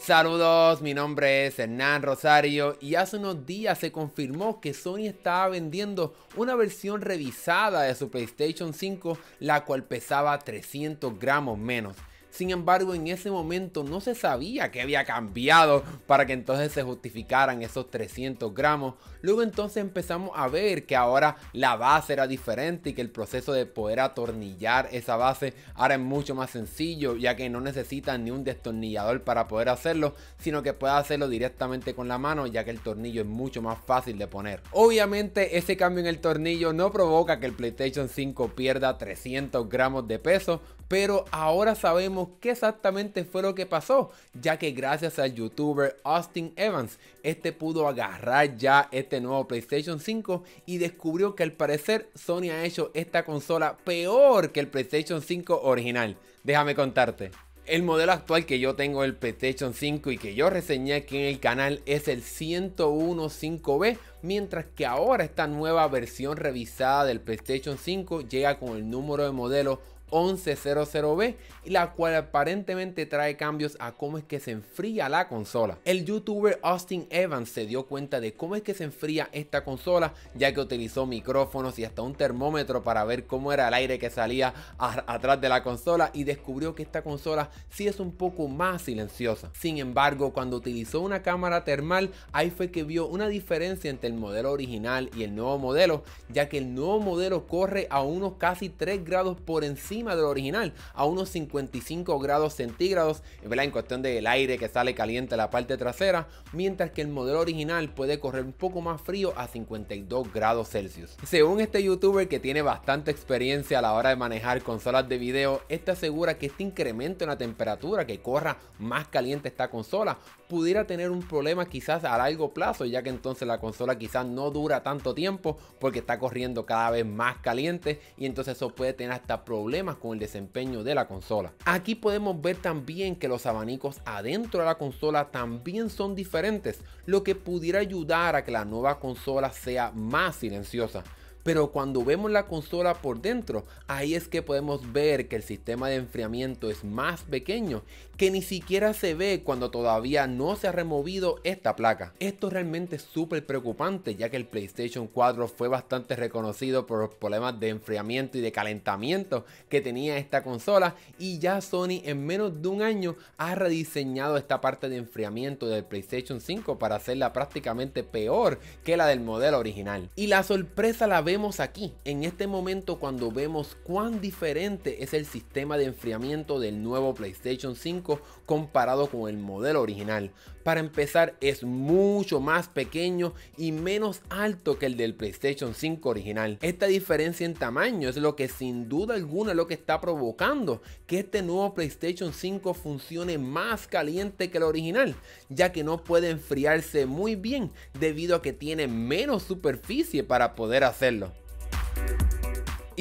Saludos, mi nombre es Hernán Rosario y hace unos días se confirmó que Sony estaba vendiendo una versión revisada de su PlayStation 5, la cual pesaba 300 gramos menos. Sin embargo, en ese momento no se sabía que había cambiado para que entonces se justificaran esos 300 gramos. Luego entonces empezamos a ver que ahora la base era diferente y que el proceso de poder atornillar esa base ahora es mucho más sencillo, ya que no necesita ni un destornillador para poder hacerlo, sino que puede hacerlo directamente con la mano, ya que el tornillo es mucho más fácil de poner. Obviamente ese cambio en el tornillo no provoca que el PlayStation 5 pierda 300 gramos de peso, pero ahora sabemos qué exactamente fue lo que pasó, ya que gracias al youtuber Austin Evans, este pudo agarrar ya este nuevo PlayStation 5 y descubrió que al parecer Sony ha hecho esta consola peor que el PlayStation 5 original. Déjame contarte. El modelo actual que yo tengo el PlayStation 5 y que yo reseñé aquí en el canal es el 101.5B, mientras que ahora esta nueva versión revisada del PlayStation 5 llega con el número de modelo 1100B, la cual aparentemente trae cambios a cómo es que se enfría la consola. El youtuber Austin Evans se dio cuenta de cómo es que se enfría esta consola, ya que utilizó micrófonos y hasta un termómetro para ver cómo era el aire que salía atrás de la consola y descubrió que esta consola sí es un poco más silenciosa. Sin embargo, cuando utilizó una cámara termal, ahí fue que vio una diferencia entre el modelo original y el nuevo modelo, ya que el nuevo modelo corre a unos casi 3 grados por encima del original a unos 55 grados centígrados, ¿verdad? en cuestión del aire que sale caliente a la parte trasera, mientras que el modelo original puede correr un poco más frío a 52 grados Celsius. Según este youtuber que tiene bastante experiencia a la hora de manejar consolas de video, este asegura que este incremento en la temperatura que corra más caliente esta consola pudiera tener un problema quizás a largo plazo, ya que entonces la consola quizás no dura tanto tiempo porque está corriendo cada vez más caliente y entonces eso puede tener hasta problemas con el desempeño de la consola. Aquí podemos ver también que los abanicos adentro de la consola también son diferentes, lo que pudiera ayudar a que la nueva consola sea más silenciosa pero cuando vemos la consola por dentro, ahí es que podemos ver que el sistema de enfriamiento es más pequeño que ni siquiera se ve cuando todavía no se ha removido esta placa. Esto es realmente súper preocupante ya que el PlayStation 4 fue bastante reconocido por los problemas de enfriamiento y de calentamiento que tenía esta consola y ya Sony en menos de un año ha rediseñado esta parte de enfriamiento del PlayStation 5 para hacerla prácticamente peor que la del modelo original. Y la sorpresa la vemos aquí, en este momento cuando vemos cuán diferente es el sistema de enfriamiento del nuevo PlayStation 5 comparado con el modelo original. Para empezar es mucho más pequeño y menos alto que el del PlayStation 5 original. Esta diferencia en tamaño es lo que sin duda alguna lo que está provocando que este nuevo PlayStation 5 funcione más caliente que el original, ya que no puede enfriarse muy bien debido a que tiene menos superficie para poder hacerlo.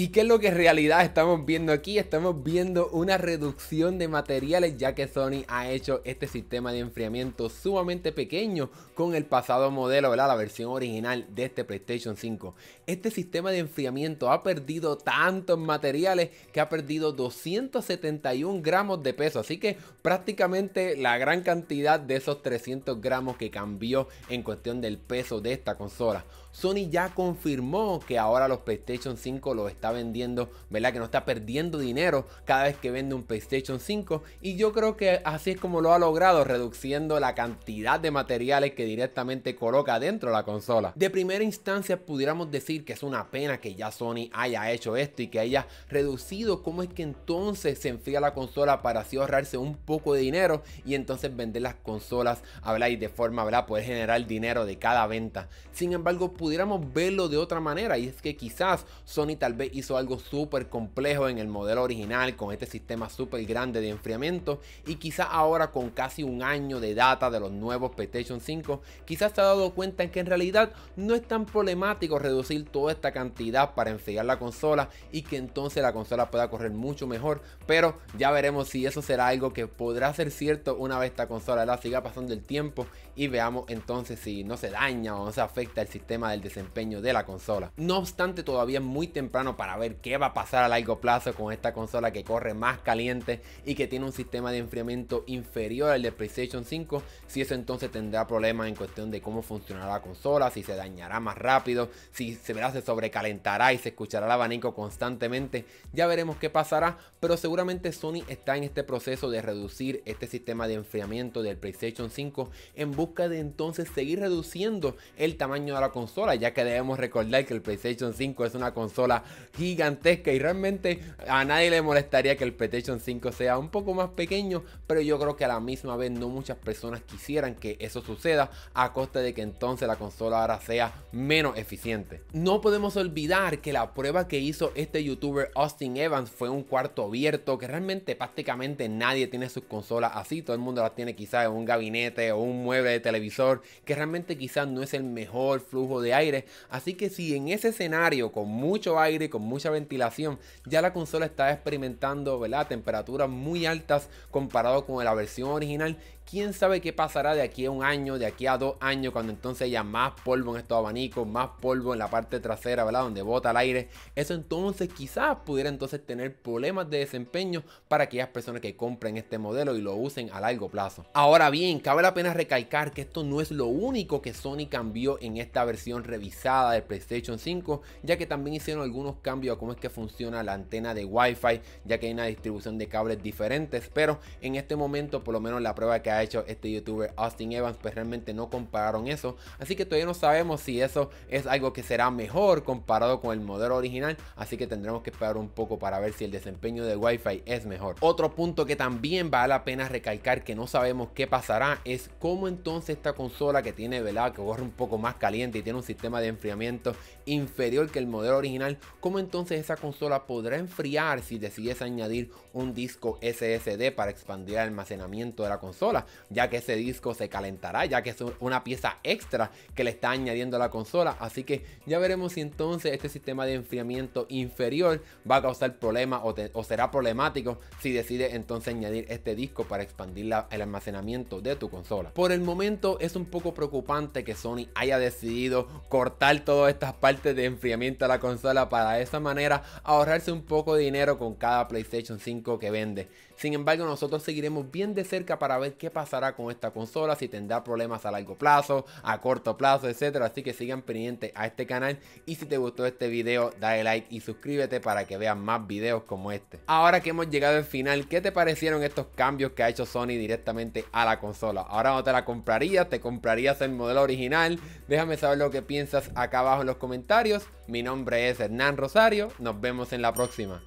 ¿Y qué es lo que en realidad estamos viendo aquí? Estamos viendo una reducción de materiales ya que Sony ha hecho este sistema de enfriamiento sumamente pequeño con el pasado modelo, la versión original de este PlayStation 5. Este sistema de enfriamiento ha perdido tantos materiales que ha perdido 271 gramos de peso, así que prácticamente la gran cantidad de esos 300 gramos que cambió en cuestión del peso de esta consola. Sony ya confirmó que ahora los PlayStation 5 lo están vendiendo, ¿verdad? Que no está perdiendo dinero cada vez que vende un PlayStation 5. Y yo creo que así es como lo ha logrado, reduciendo la cantidad de materiales que directamente coloca dentro de la consola. De primera instancia pudiéramos decir que es una pena que ya Sony haya hecho esto y que haya reducido cómo es que entonces se enfría la consola para así ahorrarse un poco de dinero y entonces vender las consolas, la y de forma, ¿verdad? Poder generar dinero de cada venta. Sin embargo, pudiéramos verlo de otra manera y es que quizás Sony tal vez hizo algo súper complejo en el modelo original con este sistema súper grande de enfriamiento y quizá ahora con casi un año de data de los nuevos PlayStation 5, quizás se ha dado cuenta en que en realidad no es tan problemático reducir toda esta cantidad para enfriar la consola y que entonces la consola pueda correr mucho mejor, pero ya veremos si eso será algo que podrá ser cierto una vez esta consola la siga pasando el tiempo y veamos entonces si no se daña o no se afecta el sistema del desempeño de la consola. No obstante, todavía es muy temprano para ver qué va a pasar a largo plazo con esta consola que corre más caliente y que tiene un sistema de enfriamiento inferior al de PlayStation 5. Si eso entonces tendrá problemas en cuestión de cómo funcionará la consola, si se dañará más rápido, si se, verá, se sobrecalentará y se escuchará el abanico constantemente. Ya veremos qué pasará, pero seguramente Sony está en este proceso de reducir este sistema de enfriamiento del PlayStation 5 en busca de entonces seguir reduciendo el tamaño de la consola, ya que debemos recordar que el PlayStation 5 es una consola gigantesca y realmente a nadie le molestaría que el PlayStation 5 sea un poco más pequeño, pero yo creo que a la misma vez no muchas personas quisieran que eso suceda a costa de que entonces la consola ahora sea menos eficiente. No podemos olvidar que la prueba que hizo este youtuber Austin Evans fue un cuarto abierto que realmente prácticamente nadie tiene sus consolas así, todo el mundo las tiene quizás en un gabinete o un mueble de televisor que realmente quizás no es el mejor flujo de aire, así que si en ese escenario con mucho aire, con mucha ventilación, ya la consola está experimentando ¿verdad? temperaturas muy altas comparado con la versión original quién sabe qué pasará de aquí a un año, de aquí a dos años, cuando entonces haya más polvo en estos abanicos, más polvo en la parte trasera, ¿verdad? Donde bota el aire. Eso entonces quizás pudiera entonces tener problemas de desempeño para aquellas personas que compren este modelo y lo usen a largo plazo. Ahora bien, cabe la pena recalcar que esto no es lo único que Sony cambió en esta versión revisada del PlayStation 5, ya que también hicieron algunos cambios a cómo es que funciona la antena de Wi-Fi, ya que hay una distribución de cables diferentes, pero en este momento, por lo menos la prueba que ha hecho este youtuber Austin Evans, pues realmente no compararon eso. Así que todavía no sabemos si eso es algo que será mejor comparado con el modelo original, así que tendremos que esperar un poco para ver si el desempeño de Wi-Fi es mejor. Otro punto que también vale la pena recalcar que no sabemos qué pasará es cómo entonces esta consola que tiene, ¿verdad? Que corre un poco más caliente y tiene un sistema de enfriamiento inferior que el modelo original, cómo entonces esa consola podrá enfriar si decides añadir un disco SSD para expandir el almacenamiento de la consola ya que ese disco se calentará, ya que es una pieza extra que le está añadiendo a la consola. Así que ya veremos si entonces este sistema de enfriamiento inferior va a causar problemas o, será problemático si decide entonces añadir este disco para expandir el almacenamiento de tu consola. Por el momento es un poco preocupante que Sony haya decidido cortar todas estas partes de enfriamiento a la consola para de esa manera ahorrarse un poco de dinero con cada PlayStation 5 que vende. Sin embargo, nosotros seguiremos bien de cerca para ver qué pasará con esta consola, si tendrá problemas a largo plazo, a corto plazo, etcétera. Así que sigan pendientes a este canal y si te gustó este video, dale like y suscríbete para que veas más videos como este. Ahora que hemos llegado al final, ¿qué te parecieron estos cambios que ha hecho Sony directamente a la consola? Ahora no te la comprarías, te comprarías el modelo original. Déjame saber lo que piensas acá abajo en los comentarios. Mi nombre es Hernán Rosario, nos vemos en la próxima.